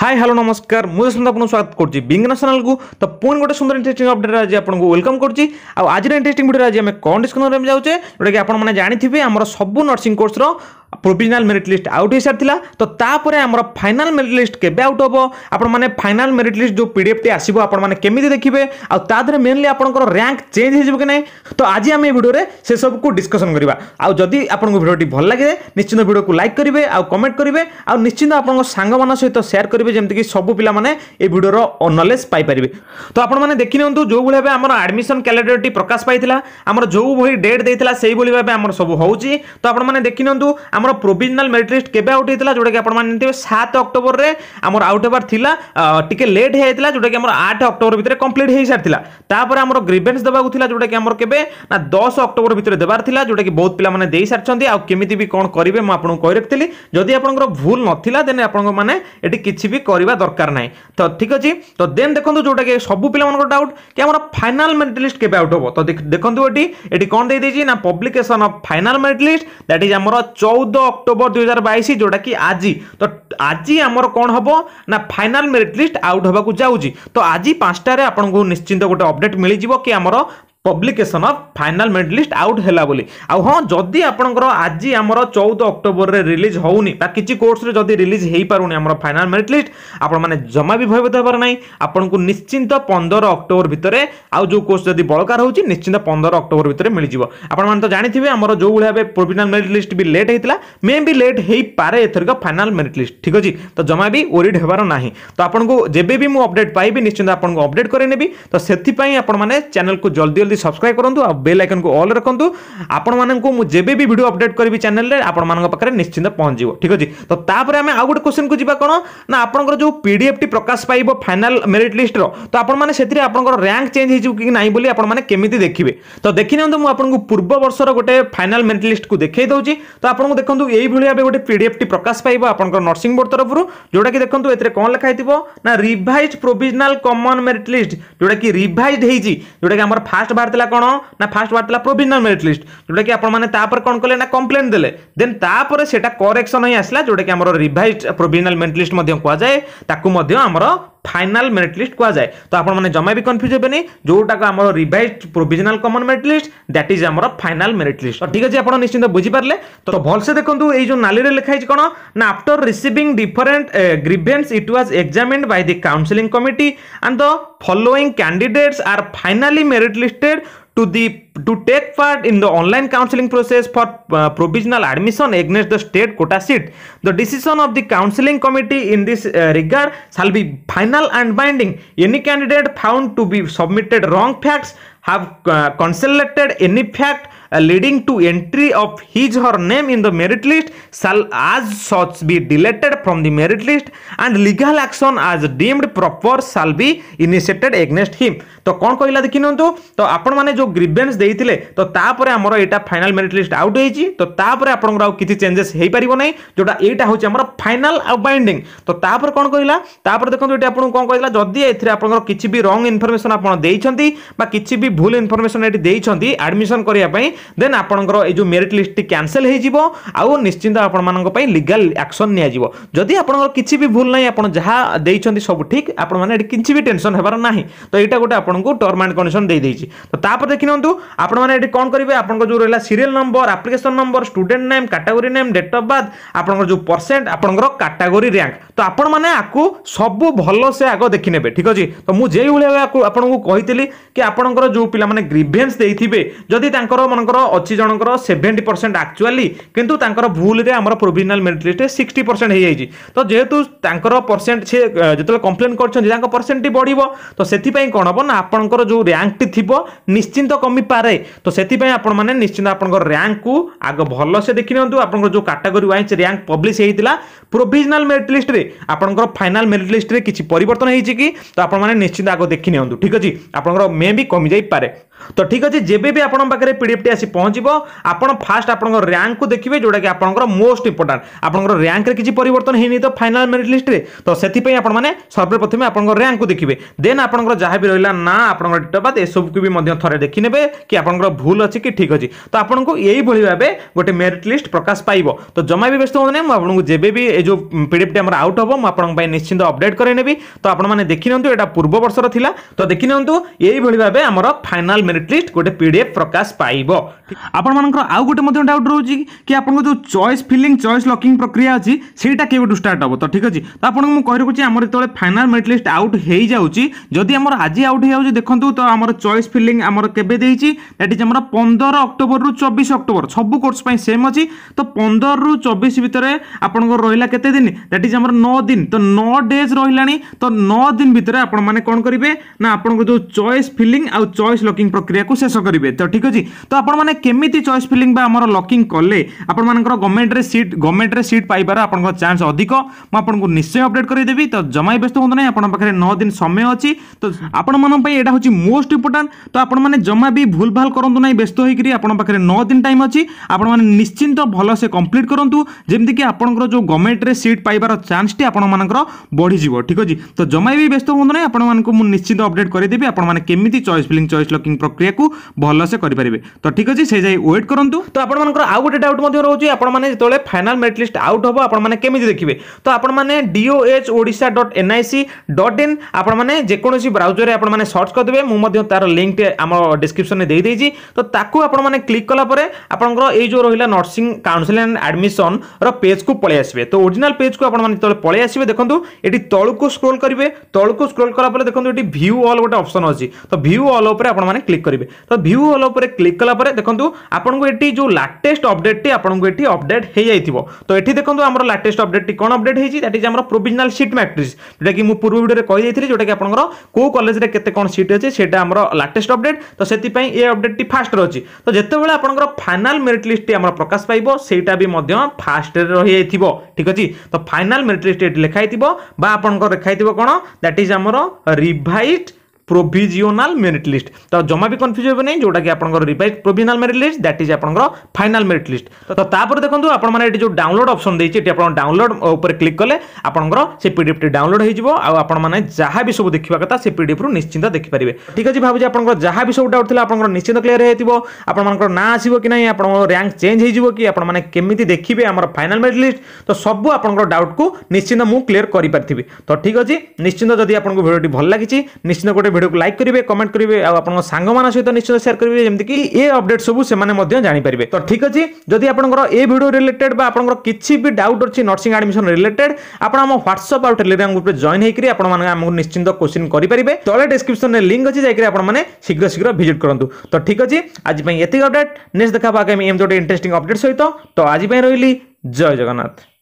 high hello ନମସ୍କାର ମୁଁ ଯଶନ୍ତ ଆପଣଙ୍କୁ ସ୍ୱାଗତ କରୁଛି ବିଙ୍ଗ ନ୍ୟାସନାଲକୁ ତ ପୁଣି ଗୋଟେ ସୁନ୍ଦର ଇଣ୍ଟରେଷ୍ଟିଂ ଅପଡେଟ୍ ଆଜି ଆପଣଙ୍କୁ ୱେଲକମ୍ କରୁଛି ଆଉ ଆଜିର ଇଣ୍ଟରେଷ୍ଟିଂ ଭିଡ଼ିଓରେ ଆଜି ଆମେ କ'ଣ ଡିସ୍କସନ୍ ଯାଉଛେ ଯେଉଁଟାକି ଆପଣମାନେ ଜାଣିଥିବେ ଆମର ସବୁ ନର୍ସିଂ କୋର୍ସର ପ୍ରୋଭିଜନାଲ୍ ମେରିଟ୍ ଲିଷ୍ଟ ଆଉଟ୍ ହୋଇସାରିଥିଲା ତ ତାପରେ ଆମର ଫାଇନାଲ୍ ମେରିଟ୍ ଲିଷ୍ଟ କେବେ ଆଉଟ୍ ହେବ ଆପଣମାନେ ଫାଇନାଲ୍ ମେରିଟ୍ ଲିଷ୍ଟ ଯେଉଁ ପିଡ଼ିଏଫ୍ଟି ଆସିବ ଆପଣମାନେ କେମିତି ଦେଖିବେ ଆଉ ତା ଦେହରେ ମେନ୍ଲି ଆପଣଙ୍କର ର୍ୟାଙ୍କ ଚେଞ୍ଜ ହୋଇଯିବ କି ନାହିଁ ତ ଆଜି ଆମେ ଏ ଭିଡ଼ିଓରେ ସେସବୁକୁ ଡିସ୍କସନ୍ କରିବା ଆଉ ଯଦି ଆପଣଙ୍କୁ ଭିଡ଼ିଓଟି ଭଲ ଲାଗେ ନିଶ୍ଚିନ୍ତ ଭିଡ଼ିଓକୁ ଲାଇକ୍ କରିବେ ଆଉ କମେଣ୍ଟ କରିବେ ଆଉ ନିଶ୍ଚିନ୍ତ ଆପଣଙ୍କ ସାଙ୍ଗମାନଙ୍କ ସହିତ ସେୟାର କରିବେ ଯେମିତିକି ସବୁ ପିଲାମାନେ ଏ ଭିଡ଼ିଓର ନଲେଜ ପାଇପାରିବେ ତ ଆପଣମାନେ ଦେଖିନିଅନ୍ତୁ ଯେଉଁଭଳି ଭାବେ ଆମର ଆଡ଼ମିସନ୍ କ୍ୟାଲେଣ୍ଡରଟି ପ୍ରକାଶ ପାଇଥିଲା ଆମର ଯେଉଁଭଳି ଡେଟ୍ ଦେଇଥିଲା ସେଇଭଳି ଭାବେ ଆମର ସବୁ ହେଉଛି ତ ଆପଣମାନେ ଦେଖିନିଅନ୍ତୁ ଆମର আমার ପ୍ରୋଭିଜନାଲ ମେରିଟ୍ ଲିଷ୍ଟ କେବେ ଆଉଟ୍ ହେଇଥିଲା ଯେଉଁଟାକି ଆପଣମାନେ ଜାଣିଥିବେ ସାତ ଅକ୍ଟୋବରରେ ଆମର ଆଉଟ୍ ହେବାର ଥିଲା ଟିକେ ଲେଟ୍ ହେଇଯାଇଥିଲା ଯେଉଁଟାକି ଆମର ଆଠ ଅକ୍ଟୋବର ଭିତରେ କମ୍ପ୍ଲିଟ୍ ହେଇସାରିଥିଲା ତାପରେ ଆମର ଗ୍ରିଭେନ୍ସ ଦେବାକୁ ଥିଲା ଯେଉଁଟାକି ଆମର କେବେ ନା ଦଶ ଅକ୍ଟୋବର ଭିତରେ ଦେବାର ଥିଲା ଯେଉଁଟାକି ବହୁତ ପିଲାମାନେ ଦେଇସାରିଛନ୍ତି ଆଉ କେମିତି ବି କ'ଣ କରିବେ ମୁଁ ଆପଣଙ୍କୁ କହି ରଖିଥିଲି ଯଦି ଆପଣଙ୍କର ଭୁଲ ନଥିଲା ଦେନ୍ ଆପଣଙ୍କମାନେ ଏଠି କିଛି ବି କରିବା ଦରକାର ନାହିଁ ତ ଠିକ୍ ଅଛି ତ ଦେନ୍ ଦେଖନ୍ତୁ ଯେଉଁଟାକି ସବୁ ପିଲାମାନଙ୍କର ଡାଉଟ୍ କି ଆମର ଫାଇନାଲ୍ ମେରିଟ୍ ଲିଷ୍ଟ କେବେ ଆଉଟ୍ ହେବ ତ ଦେଖନ୍ତୁ ଏଠି ଏଠି କ'ଣ ଦେଇଦେଇଛି ନା publication of final merit list that is ଆମର ଚଉଦ চৌদ অক্টোবর দুই হাজার বাইশ ଯେଉଁଟା କି ଆଜି ତ ଆଜି ଆମର କ'ଣ ହେବ ନା ଫାଇନାଲ୍ ମେରିଟ୍ ଲିଷ୍ଟ ଆଉଟ୍ ହେବାକୁ ଯାଉଛି ତ ଆଜି ପାଞ୍ଚଟାରେ ଆପଣଙ୍କୁ ନିଶ୍ଚିନ୍ତ ଗୋଟେ ଅପଡ଼େଟ୍ ମିଳିଯିବ କି ଆମର publication of final merit list out ହେଲା ବୋଲି ଆଉ ହଁ ଯଦି ଆପଣଙ୍କର ଆଜି ଆମର ଚଉଦ ଅକ୍ଟୋବରରେ ରିଲିଜ୍ ହେଉନି ବା କିଛି କୋର୍ସରେ ଯଦି ରିଲିଜ୍ ହେଇପାରୁନି ଆମର ଫାଇନାଲ୍ ମେରିଟ୍ ଲିଷ୍ଟ ଆପଣମାନେ ଜମା ବି ଭୟଭୀତ ହେବାର ନାହିଁ ଆପଣଙ୍କୁ ନିଶ୍ଚିନ୍ତ ପନ୍ଦର ଅକ୍ଟୋବର ଭିତରେ ଆଉ ଯେଉଁ କୋର୍ସ ଯଦି ବଳକା ରହୁଛି ନିଶ୍ଚିନ୍ତ ପନ୍ଦର ଅକ୍ଟୋବର ଭିତରେ ମିଳିଯିବ ଆପଣମାନେ ତ ଜାଣିଥିବେ ଆମର ଯେଉଁଭଳି ଭାବେ ପ୍ରୋଭିଜନାଲ୍ ମେରିଟ୍ ଲିଷ୍ଟ ବି ଲେଟ୍ ହେଇଥିଲା ମେ ବି ଲେଟ୍ ହେଇପାରେ ଏଥରିକ ଫାଇନାଲ୍ ମେରିଟ୍ ଲିଷ୍ଟ ଠିକ୍ ଅଛି ତ ଜମା ବି ଓରିଡ୍ ହେବାର ନାହିଁ ତ ଆପଣଙ୍କୁ ଯେବେ ବି ମୁଁ ଅପଡେଟ୍ ପାଇବି ନିଶ୍ଚିନ୍ତ ଆପଣଙ୍କୁ ଅପଡେଟ୍ କରେଇ ନେବି ତ ସେଥିପାଇଁ ଆପଣମାନେ ଚ୍ୟାନେଲକୁ ଜଲ୍ଦି ଜଲ୍ଦି চ্যাନେলটি সবসক্রাইব করতু আর বেল আইকনকে অল রাখতু আপনার মু যেবে বি ভিডিও অপডেট করবি চ্যানেলে আপনার পাখে নিশ্চিন্ত পৌঁছব ঠিক আছে তো তাপরে আমি আউ গোটে কোশ্চিন কু যা কোণ না আপনার যে পিডিএফটি প্রকাশ পাইব ফাইনাল মেরিট লিষ্টর তো আপনার সেটি আপনার র্যাঙ্ক চেঞ্জ হয়েছে কি না বলে আপনার কেমিতি দেখবে তো দেখি নিউ আপনার পূর্ব বর্ষর গোটে ফাইনাল মেরিট লিষ্টক দেখাই দেছি তো আপনার দেখুন এইভাবে ভাবে গোটে পিডিএফটি প্রকাশ পাইব আপনার নর্সিং বোর্ড তরফর যেটা কি দেখুন এতে কম লেখা হয়ে না revise provisional common merit list যেটা কি রিভাইজ হয়েছি যেটা কি আমার ফার্স্ট ବାହାରିଥିଲା କ'ଣ ନା ଫାଷ୍ଟ ବାହାରିଥିଲା ପ୍ରୋଭିଜନାଲ ମେରିଟ୍ ଲିଷ୍ଟ ଯେଉଁଟାକି ଆପଣମାନେ ତାପରେ କ'ଣ କଲେ ନା କମ୍ପ୍ଲେନ୍ ଦେଲେ ଦେନ୍ ତାପରେ ସେଇଟା କରେକ୍ସନ୍ ହିଁ ଆସିଲା ଯେଉଁଟାକି ଆମର ରିଭାଇଜ୍ ପ୍ରୋଭିଜନାଲ ମେରିଟ୍ ଲିଷ୍ଟ ମଧ୍ୟ କୁହାଯାଏ ତାକୁ ମଧ୍ୟ ଆମର ଫାଇନାଲ୍ ମେରିଟ୍ ଲିଷ୍ଟ କୁହାଯାଏ ତ ଆପଣମାନେ ଜମା ବି କନଫ୍ୟୁଜ୍ ହେବେନି ଯେଉଁଟାକୁ ଆମର revise provisional common merit list that is ଆମର ଫାଇନାଲ୍ ମେରିଟ୍ ଲିଷ୍ଟ ତ ଠିକ୍ ଅଛି ଆପଣ ନିଶ୍ଚିନ୍ତ ବୁଝିପାରିଲେ ତ ଭଲସେ ଦେଖନ୍ତୁ ଏଇ ଯେଉଁ ନାଲିରେ ଲେଖା ହେଇଛି କ'ଣ ନା after receiving different grievance it was examined by the counselling committee and the following candidates are finally merit listed to the to take part in the online counseling process for uh, provisional admission against the state quota seat the decision of the counseling committee in this uh, regard shall be final and binding any candidate found to be submitted wrong facts have uh, consolidated any fact leading to entry of his her name in the merit list shall as such be deleted from the merit list and legal action as deemed proper shall be initiated against him ତ କ'ଣ କହିଲା ଦେଖିନିଅନ୍ତୁ ତ ଆପଣମାନେ ଯେଉଁ grievance ଦେଇଥିଲେ ତ ତାପରେ ଆମର ଏଇଟା ଫାଇନାଲ ମେରିଟ୍ ଲିଷ୍ଟ ଆଉଟ୍ ହେଇଛି ତ ତାପରେ ଆପଣଙ୍କର ଆଉ କିଛି ଚେଞ୍ଜେସ୍ ହେଇପାରିବ ନାହିଁ ଯେଉଁଟା ଏଇଟା ହେଉଛି ଆମର ଫାଇନାଲ ଆଉ ବାଇଣ୍ଡିଂ ତ ତାପରେ କ'ଣ କହିଲା ତାପରେ ଦେଖନ୍ତୁ ଏଠି ଆପଣଙ୍କୁ କ'ଣ କହିଲା ଯଦି ଏଥିରେ ଆପଣଙ୍କର କିଛି ବି ରଙ୍ଗ ଇନଫର୍ମେସନ୍ ଆପଣ ଦେଇଛନ୍ତି ବା କିଛି ବି ଭୁଲ ଇନଫର୍ମେସନ୍ ଏଠି ଦେଇଛନ୍ତି ଆଡ଼ମିସନ୍ କରିବା ପାଇଁ দেন আপনার এই যে মেরিট লিষ্টটি ক্যানসেল হয়ে আউ নিশ্চিন্ত আপনার লিগাল আকশন নিয়ে যদি আপনার কিছু বি ভুল না আপনার যা দিয়েছেন সব ঠিক আপনার এটি কিছু বি টেনশন হবার না তো এইটা গোটে আপনার টর্ম আন্ড কন্ডিশন দিয়ে দিয়েছি তো তাপরে দেখি নিউ আপনার এটি কম করবে আপনার যে রা serial number application number student name category name date of birth আপনার যে পরসেন্ট আপনার ক্যাটাগোরি র্যাঙ্ক তো আপন মানে আকু সবু ভালসে আগ দেখি নেবে ঠিক আছে তো মু যেইভাবে আপনার কইলি কি আপনার যে পিলা মানে গ্রিভেন্স দিয়ে যদি তাঁর মনে ଆପଣଙ୍କର ଅଛି ଜଣଙ୍କର ସେଭେଣ୍ଟି ପରସେଣ୍ଟ ଆକ୍ଚୁଆଲି କିନ୍ତୁ ତାଙ୍କର ଭୁଲରେ ଆମର ପ୍ରୋଭିଜନାଲ୍ ମେରିଟ୍ ଲିଷ୍ଟରେ ସିକ୍ସଟି ପରସେଣ୍ଟ ହେଇଯାଇଛି ତ ଯେହେତୁ ତାଙ୍କର ପରସେଣ୍ଟ ସେ ଯେତେବେଳେ କମ୍ପ୍ଲେନ୍ କରିଛନ୍ତି ତାଙ୍କ ପରସେଣ୍ଟଟି ବଢ଼ିବ ତ ସେଥିପାଇଁ କ'ଣ ହେବ ନା ଆପଣଙ୍କର ଯେଉଁ ର୍ୟାଙ୍କଟି ଥିବ ନିଶ୍ଚିନ୍ତ କମିପାରେ ତ ସେଥିପାଇଁ ଆପଣମାନେ ନିଶ୍ଚିନ୍ତ ଆପଣଙ୍କର ର୍ୟାଙ୍କକୁ ଆଗ ଭଲସେ ଦେଖିନିଅନ୍ତୁ ଆପଣଙ୍କର ଯେଉଁ କାଟାଗୋରୀ ୱାଇଜ୍ ର୍ୟାଙ୍କ ପବ୍ଲିଶ ହେଇଥିଲା ପ୍ରୋଭିଜନାଲ୍ ମେରିଟ୍ ଲିଷ୍ଟରେ ଆପଣଙ୍କର ଫାଇନାଲ୍ ମେରିଟ୍ ଲିଷ୍ଟରେ କିଛି ପରିବର୍ତ୍ତନ ହେଇଛି କି ତ ଆପଣମାନେ ନିଶ୍ଚିନ୍ତ ଆଗ ଦେଖିନିଅନ୍ତୁ ଠିକ୍ ଅଛି ଆପଣଙ୍କର ମେ ବି କମିଯାଇପାରେ তো ঠিক আছে যেবে ବି ଆପଣଙ୍କ ପାଖରେ ପି ଡି ଏଫ୍ଟି ଆସି ପହଞ୍ଚିବ ଆପଣ ଫାଷ୍ଟ ଆପଣଙ୍କ ର୍ୟାଙ୍କକୁ ଦେଖିବେ ଯେଉଁଟାକି ଆପଣଙ୍କର ମୋଷ୍ଟ ଇମ୍ପୋର୍ଟାଣ୍ଟ ଆପଣଙ୍କର ର୍ୟାଙ୍କରେ କିଛି ପରିବର୍ତ୍ତନ ହେଇନି ତ ଫାଇନାଲ୍ ମେରିଟ୍ ଲିଷ୍ଟରେ ତ ସେଥିପାଇଁ ଆପଣମାନେ ସର୍ବପ୍ରଥମେ ଆପଣଙ୍କ ର୍ୟାଙ୍କକୁ ଦେଖିବେ ଦେନ୍ ଆପଣଙ୍କର ଯାହା ବି ରହିଲା ନା ଆପଣଙ୍କର ଡେଟ୍ ଅଫ୍ ବାର୍ଥ ଏସବୁକୁ ବି ମଧ୍ୟ ଥରେ ଦେଖିନେବେ କି ଆପଣଙ୍କର ଭୁଲ ଅଛି କି ଠିକ୍ ଅଛି ତ ଆପଣଙ୍କୁ ଏଇଭଳି ଭାବେ ଗୋଟେ ମେରିଟ୍ ଲିଷ୍ଟ ପ୍ରକାଶ ପାଇବ ତ ଜମା ବି ବ୍ୟସ୍ତ ହୁଅନ୍ତୁନି ମୁଁ ଆପଣଙ୍କୁ ଯେବେ ବି ଏ ଯେଉଁ ପି ଡି ଏଫ୍ଟି ଆମର ଆଉଟ୍ ହେବ ମୁଁ ଆପଣଙ୍କ ପାଇଁ ନିଶ୍ଚିନ୍ତ ଅପଡେଟ୍ କରାଇ ନେବି ତ ଆପଣମାନେ ଦେଖିନିଅନ୍ତୁ ଏଇଟା ପୂର୍ବ ବର୍ଷର ଥିଲା ତ ଦେଖିନିଅନ୍ତୁ ଏଇଭଳି ଭାବେ ଆମର ଫାଇନାଲ୍ ମେରିଟ୍ লিস্ট ଗୋଟେ ପି ଡି ଏଫ୍ ପ୍ରକାଶ ପାଇବ ଆପଣମାନଙ୍କର ଆଉ ଗୋଟେ ମଧ୍ୟ ଡାଉଟ୍ ରହୁଛି କି ଆପଣଙ୍କ ଯେଉଁ ଚଏସ୍ ଫିଲିଂ ଚଏସ୍ ଲକିଂ ପ୍ରକ୍ରିୟା ଅଛି ସେଇଟା କେବେଠୁ ଷ୍ଟାର୍ଟ ହେବ ତ ଠିକ୍ ଅଛି ତ ଆପଣଙ୍କୁ ମୁଁ କହି ରଖୁଛି ଆମର ଯେତେବେଳେ ଫାଇନାଲ୍ ମେରିଟ୍ ଲିଷ୍ଟ ଆଉଟ୍ ହେଇଯାଉଛି ଯଦି ଆମର ଆଜି ଆଉଟ୍ ହେଇଯାଉଛି ଦେଖନ୍ତୁ ତ ଆମର ଚଏସ୍ ଫିଲିଂ ଆମର କେବେ ଦେଇଛି ଦ୍ୟାଟ୍ ଇଜ୍ ଆମର ପନ୍ଦର ଅକ୍ଟୋବରରୁ ଚବିଶ ଅକ୍ଟୋବର ସବୁ କୋର୍ସ ପାଇଁ ସେମ୍ ଅଛି ତ ପନ୍ଦରରୁ ଚବିଶ ଭିତରେ ଆପଣଙ୍କର ରହିଲା କେତେ ଦିନ ଦ୍ୟାଟ୍ ଇଜ୍ ଆମର ନଅ ଦିନ ତ ନଅ ଡେଜ୍ ରହିଲାଣି ତ ନଅ ଦିନ ଭିତରେ ଆପଣମାନେ କ'ଣ କରିବେ ନା ଆପଣଙ୍କ ଯେଉଁ ଚଏସ୍ ଫିଲିଂ ଆଉ ଚଏସ୍ ଲକିଂ ପ୍ରକ୍ରିୟା প্রক্রিয়া শেষ করবে তো ঠিক আছে তো আপনার কেমিটি চয়েস ফিলিং বা আমার লকিং কলে আপনার গভর্নমেন্টরে সিট গভর্নমেন্টরে সিট পাইবার আপনার চান্স অধিক মু আপনার নিশ্চয় অপডেট করাইদেবি তো জমা ব্যস্ত হুঁতু না আপনার পাখে ন দিন সময় অছি তো আপনার এটা হচ্ছে মোস্ট ইম্পর্টাট তো আপনার জমা বি ভুল ভাল করতু না ব্যস্ত হয়ে আপনার পাখে ন দিন টাইম অছি আপনার নিশ্চিন্ত ভালসে কমপ্লিট করতু যেমিকি আপনার যে গভর্নমেন্টরে সিট পাইবার চান্সটি আপনার বড়িযোগ ঠিক আছে তো জমা বি ব্যস্ত হুঁতু না আপনার নিশ্চিন্ত অপডেট করাইদেবি আপনার কেমিটি চয়েস ফিলিং চয়েস লকিং প্রক্রিয়া প্রক্রিয়াকে ভালসে করে পারবে তো ঠিক আছে সেই যাই ওয়েট করতু তো আপনার আউ গোটে ডাউট রয়েছে আপনার যেতবে ফাইনাল মেরিট লিস্ট আউট হব আপনার কেমি দেখবে তো আপনার DOH Odisha dot NIC dot in আপনার যেকোন ব্রাউজরে আপনার সর্চ করদেবে মু তার লিঙ্কটি আমার ডিসক্রিপশনে দিয়ে দিয়েছি তো তাকে আপনার ক্লিক কলাপরে আপনার এই যে রহিলা নর্সিং কাউন্সিল আন্ড আডমিশন র পেজ কু পলাই আসবে তো অরিজিনাল পেজ কু আপনার যেতবে পলাই আসবে দেখুন এটি তলকু স্ক্রোল করবে তলকু স্ক্রোল কলাপরে দেখুন এটি ভিউ অল গোটে অপসন অ তো ভিউ অল উপরে আপনার ক্লিক করবে তো ভিউ অল উপরে ক্লিক কলাপরে দেখুন আপনার এটি যে লাটেস্ট অপডেটটি আপনার এটি অপডেট হয়ে যাই তো এটি দেখুন আমার লাটেস্ট অপডেটটি কোণ অপডেট হয়েছে দ্যাট ইজ আমার প্রোভিজনাল সিট ম্যাট্রিক্স যেটা কি পূর্ব ভিডিওরে কে যেটা কি আপনার কেউ কলেজে কেতে কোণ সিট আছে সেটা আমার লাটেস্ট অপডেট তো সেপাই এ অপডেটটি ফাষ্ট রয়েছে তো যেতবে আপনার ফাইনাল মেরিট লিষ্টটি আমার প্রকাশ পাইব সেইটা বি ফাষ্টে রয়ে যাই ঠিক আছে তো ফাইনাল মেরিট লিষ্ট এটি লেখা হয়ে বা আপনার লেখা হয়ে কোণ দ্যাট ইজ আমার রিভাইজ প্রোভিজিওনাল মেরিট লিষ্ট ତ ଜମା ବି କନଫ୍ୟୁଜ୍ ହେବେ ନାହିଁ ଯେଉଁଟାକି ଆପଣଙ୍କର revise provisional merit list that is ଆପଣଙ୍କର ଫାଇନାଲ୍ ମେରିଟ୍ ଲିଷ୍ଟ ତ ତାପରେ ଦେଖନ୍ତୁ ଆପଣମାନେ ଏଠି ଯେଉଁ ଡାଉନଲୋଡ୍ ଅପସନ୍ ଦେଇଛି ଏଠି ଆପଣ ଡାଉନଲୋଡ୍ ଉପରେ କ୍ଲିକ୍ କଲେ ଆପଣଙ୍କର ସେ ପିଡିଏଫ୍ଟି ଡାଉନଲୋଡ୍ ହେଇଯିବ ଆଉ ଆପଣମାନେ ଯାହା ବି ସବୁ ଦେଖିବା କଥା ସେ ପିଡିଏଫ୍ରୁ ନିଶ୍ଚିନ୍ତ ଦେଖିପାରିବେ ଠିକ୍ ଅଛି ଭାବୁଛି ଆପଣଙ୍କର ଯାହା ବି ସବୁ ଡାଉଟ୍ ଥିଲା ଆପଣଙ୍କର ନିଶ୍ଚିନ୍ତ କ୍ଲିୟର୍ ହେଇଥିବ ଆପଣମାନଙ୍କର ନାଁ ଆସିବ କି ନାହିଁ ଆପଣଙ୍କ ର୍ୟାଙ୍କ ଚେଞ୍ଜ ହେଇଯିବ କି ଆପଣମାନେ କେମିତି ଦେଖିବେ ଆମର ଫାଇନାଲ୍ ମେରିଟ୍ লিস্ট তো সবু আপনার ডাউটকু নিশ্চিন্ত মু ক্লিয়ার করে পারি তো ঠিক আছে নিশ্চিন্ত যদি আপনার ভিডিওটি ভাল লাগিছে নিশ্চিন্ত গোটে ভিডিওকে লাইক করবে কমেন্ট করবে আপনার সাংগ মান সহ নিশ্চিত সেয়ার করবে যেমি এ অপডেট সবু সে জাঁপারে তো ঠিক আছে যদি আপনার এ ভিডিও রিলেটেড বা আপনার কিছু বি ডাউট অনেক নর্সিং আডমিশন রিলেটেড আপনার আমার হোয়াটসঅপ আউ টেলিগ্রাম গ্রুপে জয়েন হয়ে আপনার আমি নিশ্চিন্ত কোশ্চিন করে তলে ডেসক্রিপশন লিঙ্ক অছি যাই আপনার শীঘ্র শীঘ্র ভিজিট করতু তো ঠিক আছে আজ এত অপডেট নেক্সট দেখা আগামী এমতি ইন্টারেস্টিং অপডেট সহ তো আজ রহলি জয় জগন্নাথ